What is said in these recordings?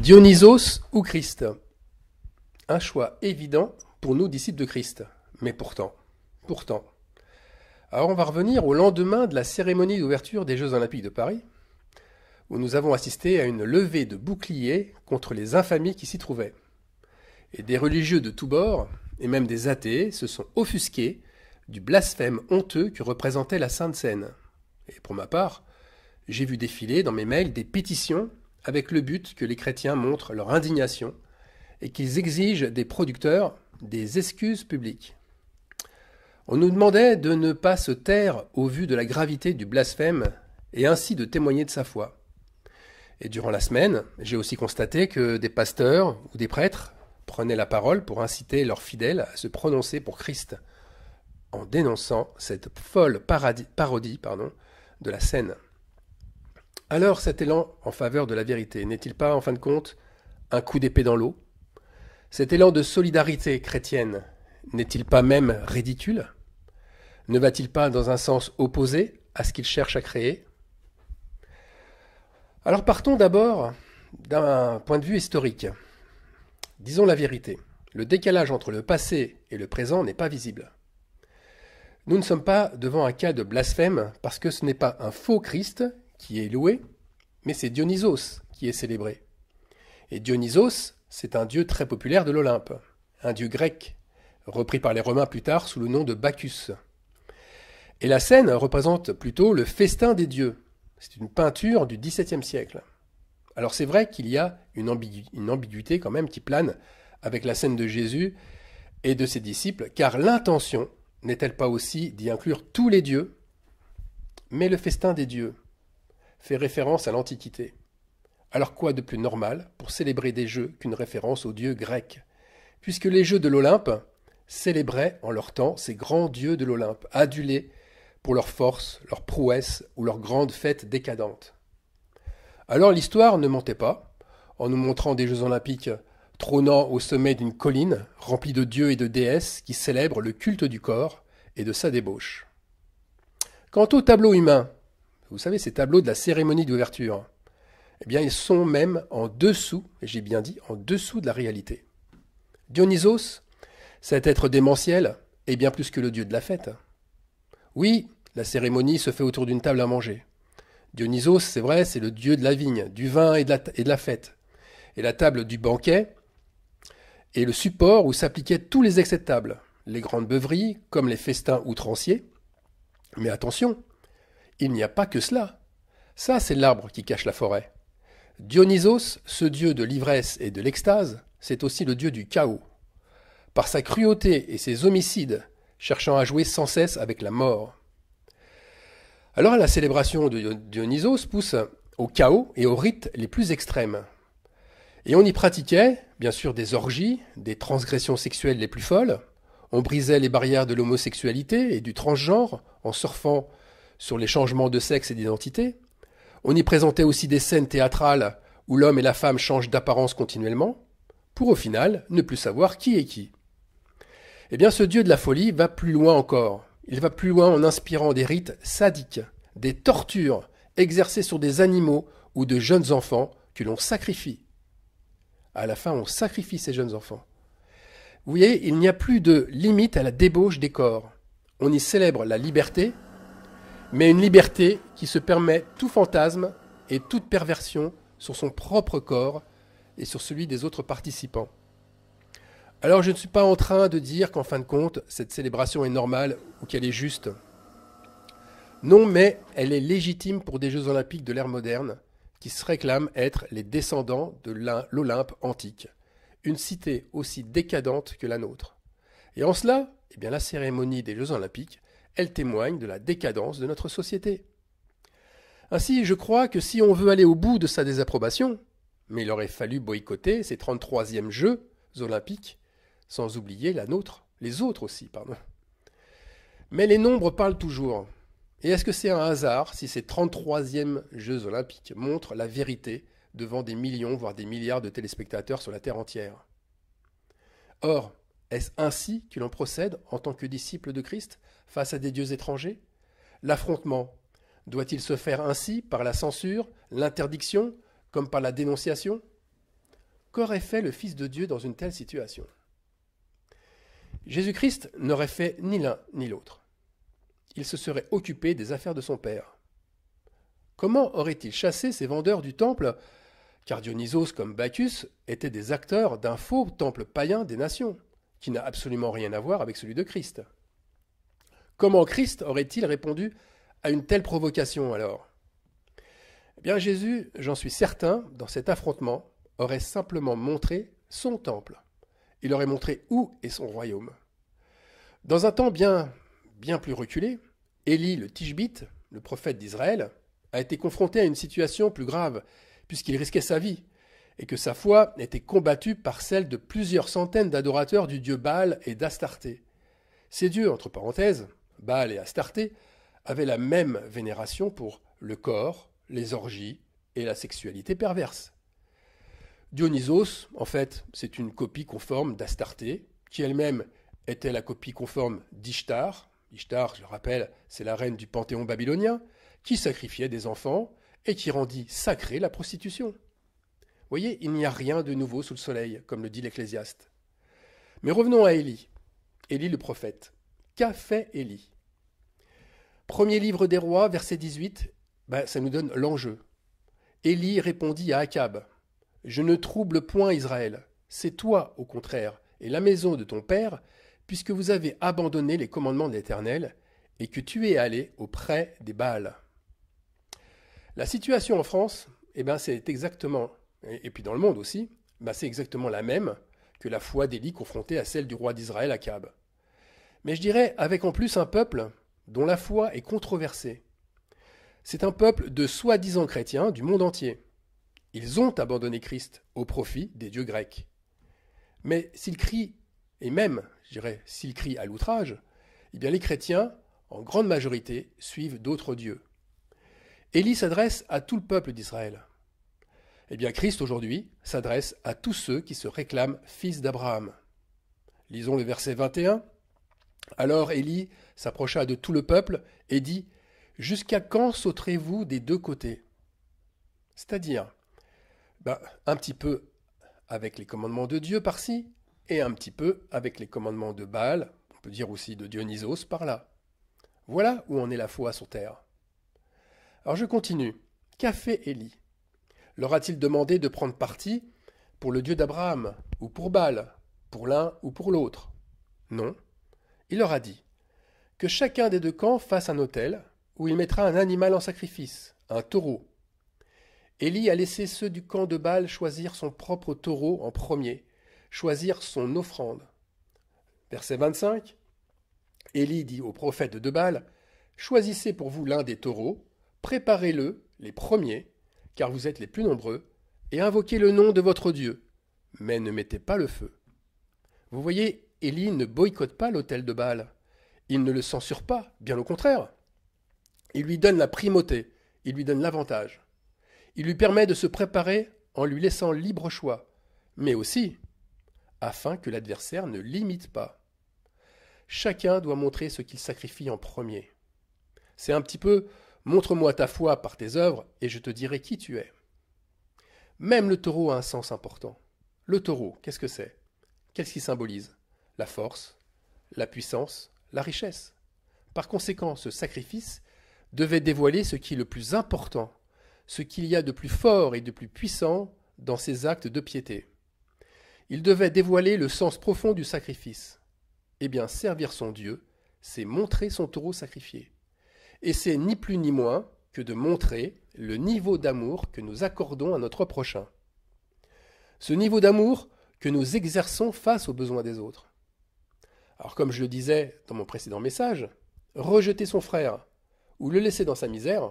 Dionysos ou Christ Un choix évident pour nous disciples de Christ. Mais pourtant, pourtant. Alors on va revenir au lendemain de la cérémonie d'ouverture des Jeux Olympiques de Paris, où nous avons assisté à une levée de boucliers contre les infamies qui s'y trouvaient. Et des religieux de tous bords, et même des athées, se sont offusqués du blasphème honteux que représentait la Sainte Seine. Et pour ma part, j'ai vu défiler dans mes mails des pétitions avec le but que les chrétiens montrent leur indignation et qu'ils exigent des producteurs des excuses publiques. On nous demandait de ne pas se taire au vu de la gravité du blasphème et ainsi de témoigner de sa foi. Et durant la semaine, j'ai aussi constaté que des pasteurs ou des prêtres prenaient la parole pour inciter leurs fidèles à se prononcer pour Christ, en dénonçant cette folle parodie, pardon, de la scène. Alors cet élan en faveur de la vérité n'est-il pas, en fin de compte, un coup d'épée dans l'eau Cet élan de solidarité chrétienne n'est-il pas même ridicule Ne va-t-il pas dans un sens opposé à ce qu'il cherche à créer Alors partons d'abord d'un point de vue historique. Disons la vérité. Le décalage entre le passé et le présent n'est pas visible. Nous ne sommes pas devant un cas de blasphème parce que ce n'est pas un faux Christ qui est loué, mais c'est Dionysos qui est célébré. Et Dionysos, c'est un dieu très populaire de l'Olympe, un dieu grec, repris par les Romains plus tard sous le nom de Bacchus. Et la scène représente plutôt le festin des dieux. C'est une peinture du XVIIe siècle. Alors c'est vrai qu'il y a une, ambiguïté quand même qui plane avec la scène de Jésus et de ses disciples, car l'intention n'est-elle pas aussi d'y inclure tous les dieux, mais le festin des dieux fait référence à l'Antiquité. Alors quoi de plus normal pour célébrer des jeux qu'une référence aux dieux grecs Puisque les jeux de l'Olympe célébraient en leur temps ces grands dieux de l'Olympe, adulés pour leur force, leur prouesse ou leur grande fête décadente. Alors l'histoire ne mentait pas, en nous montrant des Jeux olympiques trônant au sommet d'une colline remplie de dieux et de déesses qui célèbrent le culte du corps et de sa débauche. Quant au tableau humain, vous savez, ces tableaux de la cérémonie d'ouverture, eh bien, ils sont même en dessous, et j'ai bien dit, en dessous de la réalité. Dionysos, cet être démentiel, est bien plus que le dieu de la fête. Oui, la cérémonie se fait autour d'une table à manger. Dionysos, c'est vrai, c'est le dieu de la vigne, du vin et de la, et de la fête. Et la table du banquet est le support où s'appliquaient tous les excès de table, les grandes beuveries, comme les festins outranciers. Mais attention, il n'y a pas que cela. Ça, c'est l'arbre qui cache la forêt. Dionysos, ce dieu de l'ivresse et de l'extase, c'est aussi le dieu du chaos. Par sa cruauté et ses homicides, cherchant à jouer sans cesse avec la mort. Alors la célébration de Dionysos pousse au chaos et aux rites les plus extrêmes. Et on y pratiquait, bien sûr, des orgies, des transgressions sexuelles les plus folles, on brisait les barrières de l'homosexualité et du transgenre en surfant sur les changements de sexe et d'identité. On y présentait aussi des scènes théâtrales où l'homme et la femme changent d'apparence continuellement, pour au final ne plus savoir qui est qui. Eh bien ce dieu de la folie va plus loin encore. Il va plus loin en inspirant des rites sadiques, des tortures exercées sur des animaux ou de jeunes enfants que l'on sacrifie. À la fin, on sacrifie ces jeunes enfants. Vous voyez, il n'y a plus de limite à la débauche des corps. On y célèbre la liberté mais une liberté qui se permet tout fantasme et toute perversion sur son propre corps et sur celui des autres participants. Alors je ne suis pas en train de dire qu'en fin de compte, cette célébration est normale ou qu'elle est juste. Non, mais elle est légitime pour des Jeux olympiques de l'ère moderne, qui se réclament être les descendants de l'Olympe antique, une cité aussi décadente que la nôtre. Et en cela, eh bien, la cérémonie des Jeux olympiques elle témoigne de la décadence de notre société. Ainsi, je crois que si on veut aller au bout de sa désapprobation, mais il aurait fallu boycotter ces 33e Jeux olympiques, sans oublier la nôtre, les autres aussi, pardon. Mais les nombres parlent toujours. Et est-ce que c'est un hasard si ces 33e Jeux olympiques montrent la vérité devant des millions, voire des milliards de téléspectateurs sur la Terre entière Or, est-ce ainsi qu'il en procède en tant que disciple de Christ face à des dieux étrangers L'affrontement doit-il se faire ainsi par la censure, l'interdiction, comme par la dénonciation Qu'aurait fait le Fils de Dieu dans une telle situation Jésus-Christ n'aurait fait ni l'un ni l'autre. Il se serait occupé des affaires de son Père. Comment aurait-il chassé ces vendeurs du temple Car Dionysos comme Bacchus étaient des acteurs d'un faux temple païen des nations, qui n'a absolument rien à voir avec celui de Christ. Comment Christ aurait-il répondu à une telle provocation alors Eh bien Jésus, j'en suis certain, dans cet affrontement, aurait simplement montré son temple. Il aurait montré où est son royaume. Dans un temps bien, bien plus reculé, Élie le Tishbite, le prophète d'Israël, a été confronté à une situation plus grave, puisqu'il risquait sa vie, et que sa foi était combattue par celle de plusieurs centaines d'adorateurs du dieu Baal et d'Astarté. Ces dieux, entre parenthèses, Baal et Astarté, avaient la même vénération pour le corps, les orgies et la sexualité perverse. Dionysos, en fait, c'est une copie conforme d'Astarté, qui elle-même était la copie conforme d'Ishtar. Ishtar, je le rappelle, c'est la reine du panthéon babylonien, qui sacrifiait des enfants et qui rendit sacrée la prostitution. Voyez, il n'y a rien de nouveau sous le soleil, comme le dit l'Ecclésiaste. Mais revenons à Élie, Élie le prophète. Qu'a fait Élie Premier livre des rois, verset 18, ben, bah, ça nous donne l'enjeu. Élie répondit à Akab Je ne trouble point Israël, c'est toi, au contraire, et la maison de ton père, puisque vous avez abandonné les commandements de l'Éternel, et que tu es allé auprès des Baals. La situation en France, eh ben, c'est exactement, et, puis dans le monde aussi, ben, c'est exactement la même que la foi d'Élie confrontée à celle du roi d'Israël Akab mais je dirais avec en plus un peuple dont la foi est controversée. C'est un peuple de soi-disant chrétiens du monde entier. Ils ont abandonné Christ au profit des dieux grecs. Mais s'ils crient, et même, je dirais, s'ils crient à l'outrage, eh bien les chrétiens, en grande majorité, suivent d'autres dieux. Élie s'adresse à tout le peuple d'Israël. Eh bien Christ aujourd'hui s'adresse à tous ceux qui se réclament fils d'Abraham. Lisons le verset 21 alors Élie s'approcha de tout le peuple et dit Jusqu'à quand sauterez-vous des deux côtés C'est-à-dire, ben, un petit peu avec les commandements de Dieu par-ci, et un petit peu avec les commandements de Baal, on peut dire aussi de Dionysos par-là. Voilà où en est la foi sur terre. Alors je continue. Qu'a fait Élie Leur a-t-il demandé de prendre parti pour le Dieu d'Abraham, ou pour Baal, pour l'un ou pour l'autre Non. Il leur a dit Que chacun des deux camps fasse un autel, où il mettra un animal en sacrifice, un taureau. Élie a laissé ceux du camp de Baal choisir son propre taureau en premier, choisir son offrande. Verset 25 Élie dit au prophète de Baal Choisissez pour vous l'un des taureaux, préparez-le, les premiers, car vous êtes les plus nombreux, et invoquez le nom de votre Dieu, mais ne mettez pas le feu. Vous voyez, Élie ne boycotte pas l'hôtel de Bâle, Il ne le censure pas, bien au contraire. Il lui donne la primauté, il lui donne l'avantage. Il lui permet de se préparer en lui laissant libre choix, mais aussi afin que l'adversaire ne l'imite pas. Chacun doit montrer ce qu'il sacrifie en premier. C'est un petit peu montre-moi ta foi par tes œuvres et je te dirai qui tu es. Même le taureau a un sens important. Le taureau, qu'est-ce que c'est Qu'est-ce qu'il symbolise la force, la puissance, la richesse. Par conséquent, ce sacrifice devait dévoiler ce qui est le plus important, ce qu'il y a de plus fort et de plus puissant dans ces actes de piété. Il devait dévoiler le sens profond du sacrifice. Eh bien, servir son Dieu, c'est montrer son taureau sacrifié. Et c'est ni plus ni moins que de montrer le niveau d'amour que nous accordons à notre prochain. Ce niveau d'amour que nous exerçons face aux besoins des autres. Alors comme je le disais dans mon précédent message, rejeter son frère ou le laisser dans sa misère,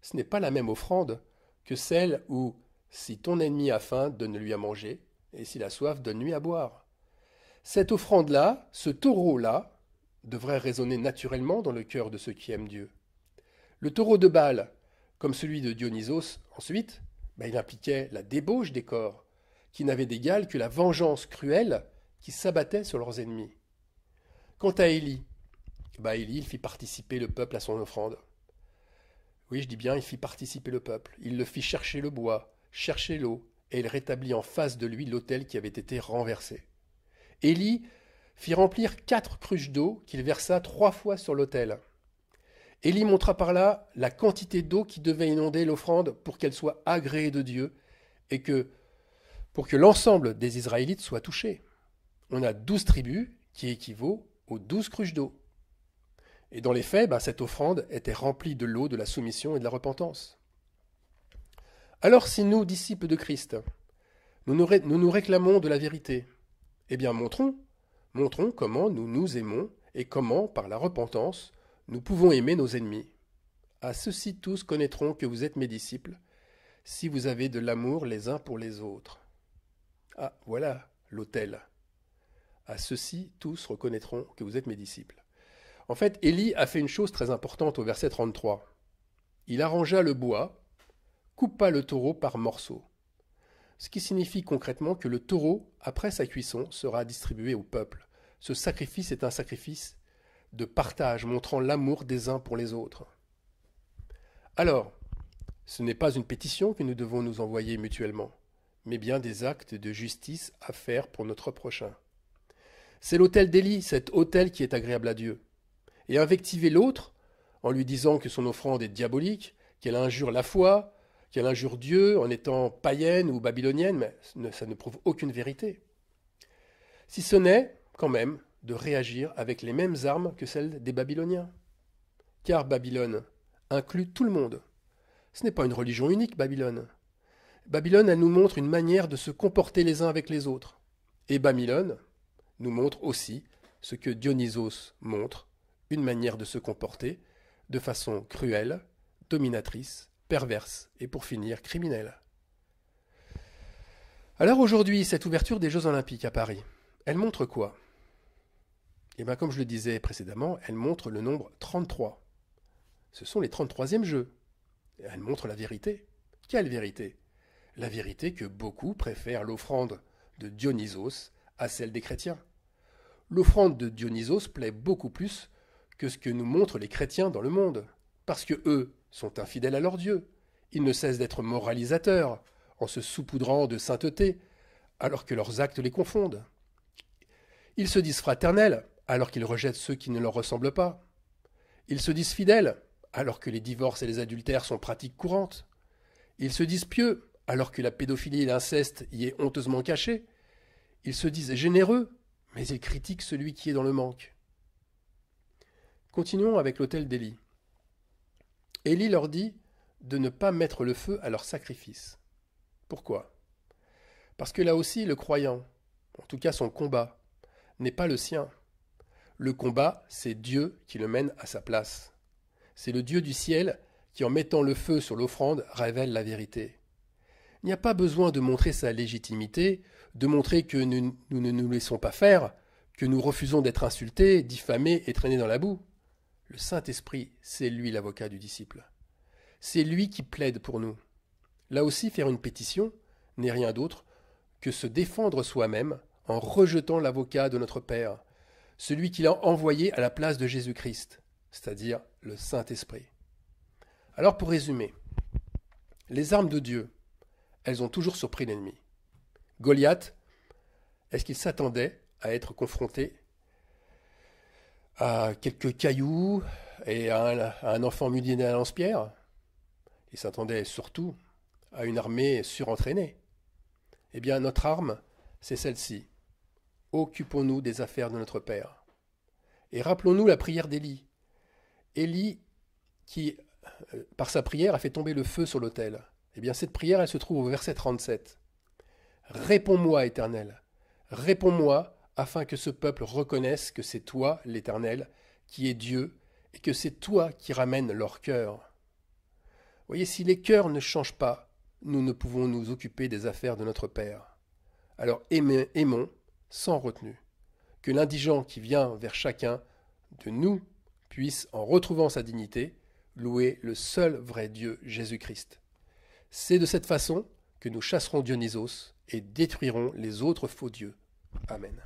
ce n'est pas la même offrande que celle où si ton ennemi a faim, donne-lui à manger, et si la soif, donne-lui à boire. Cette offrande-là, ce taureau-là, devrait résonner naturellement dans le cœur de ceux qui aiment Dieu. Le taureau de Bâle, comme celui de Dionysos ensuite, ben, il impliquait la débauche des corps, qui n'avait d'égal que la vengeance cruelle qui s'abattait sur leurs ennemis. Quant à Élie, bah, il fit participer le peuple à son offrande. Oui, je dis bien, il fit participer le peuple. Il le fit chercher le bois, chercher l'eau, et il rétablit en face de lui l'autel qui avait été renversé. Élie fit remplir quatre cruches d'eau qu'il versa trois fois sur l'autel. Élie montra par là la quantité d'eau qui devait inonder l'offrande pour qu'elle soit agréée de Dieu et que pour que l'ensemble des Israélites soit touché. On a douze tribus qui équivaut aux douze cruches d'eau. Et dans les faits, bah, cette offrande était remplie de l'eau de la soumission et de la repentance. Alors si nous, disciples de Christ, nous nous, nous nous, réclamons de la vérité, eh bien montrons, montrons comment nous nous aimons et comment, par la repentance, nous pouvons aimer nos ennemis. À ceux-ci tous connaîtront que vous êtes mes disciples, si vous avez de l'amour les uns pour les autres. Ah, voilà l'autel à ceux-ci, tous reconnaîtront que vous êtes mes disciples. En fait, Élie a fait une chose très importante au verset 33. Il arrangea le bois, coupa le taureau par morceaux. Ce qui signifie concrètement que le taureau, après sa cuisson, sera distribué au peuple. Ce sacrifice est un sacrifice de partage, montrant l'amour des uns pour les autres. Alors, ce n'est pas une pétition que nous devons nous envoyer mutuellement, mais bien des actes de justice à faire pour notre prochain. C'est l'hôtel d'Élie, cet hôtel qui est agréable à Dieu. Et invectiver l'autre, en lui disant que son offrande est diabolique, qu'elle injure la foi, qu'elle injure Dieu en étant païenne ou babylonienne, mais ça ne prouve aucune vérité. Si ce n'est, quand même, de réagir avec les mêmes armes que celles des Babyloniens. Car Babylone inclut tout le monde. Ce n'est pas une religion unique, Babylone. Babylone, elle nous montre une manière de se comporter les uns avec les autres. Et Babylone, nous montre aussi ce que Dionysos montre, une manière de se comporter, de façon cruelle, dominatrice, perverse et pour finir criminelle. Alors aujourd'hui, cette ouverture des Jeux Olympiques à Paris, elle montre quoi Eh bien comme je le disais précédemment, elle montre le nombre 33. Ce sont les 33e Jeux. elle montre la vérité. Quelle vérité La vérité que beaucoup préfèrent l'offrande de Dionysos à celle des chrétiens. L'offrande de Dionysos plaît beaucoup plus que ce que nous montrent les chrétiens dans le monde, parce que eux sont infidèles à leur Dieu. Ils ne cessent d'être moralisateurs, en se saupoudrant de sainteté, alors que leurs actes les confondent. Ils se disent fraternels, alors qu'ils rejettent ceux qui ne leur ressemblent pas. Ils se disent fidèles, alors que les divorces et les adultères sont pratiques courantes. Ils se disent pieux, alors que la pédophilie et l'inceste y est honteusement cachée. Ils se disent généreux, mais ils critiquent celui qui est dans le manque. Continuons avec l'autel d'Élie. Élie leur dit de ne pas mettre le feu à leur sacrifice. Pourquoi Parce que là aussi, le croyant, en tout cas son combat, n'est pas le sien. Le combat, c'est Dieu qui le mène à sa place. C'est le Dieu du ciel qui, en mettant le feu sur l'offrande, révèle la vérité. Il n'y a pas besoin de montrer sa légitimité, de montrer que nous, nous ne nous laissons pas faire, que nous refusons d'être insultés, diffamés et traînés dans la boue. Le Saint-Esprit, c'est lui l'avocat du disciple. C'est lui qui plaide pour nous. Là aussi, faire une pétition n'est rien d'autre que se défendre soi-même en rejetant l'avocat de notre Père, celui qu'il a envoyé à la place de Jésus-Christ, c'est-à-dire le Saint-Esprit. Alors pour résumer, les armes de Dieu, elles ont toujours surpris l'ennemi. Goliath, est-ce qu'il s'attendait à être confronté à quelques cailloux et à un, enfant muni à lance-pierre Il s'attendait surtout à une armée surentraînée. Eh bien, notre arme, c'est celle-ci. Occupons-nous des affaires de notre Père. Et rappelons-nous la prière d'Élie. Élie qui, euh, par sa prière, a fait tomber le feu sur l'autel. Eh bien, cette prière, elle se trouve au verset 37. Réponds-moi, Éternel, réponds-moi, afin que ce peuple reconnaisse que c'est toi, l'Éternel, qui es Dieu, et que c'est toi qui ramènes leur cœur. Voyez, si les cœurs ne changent pas, nous ne pouvons nous occuper des affaires de notre Père. Alors aimons, aimons sans retenue, que l'indigent qui vient vers chacun de nous puisse, en retrouvant sa dignité, louer le seul vrai Dieu Jésus-Christ. C'est de cette façon que nous chasserons Dionysos et détruirons les autres faux dieux. Amen.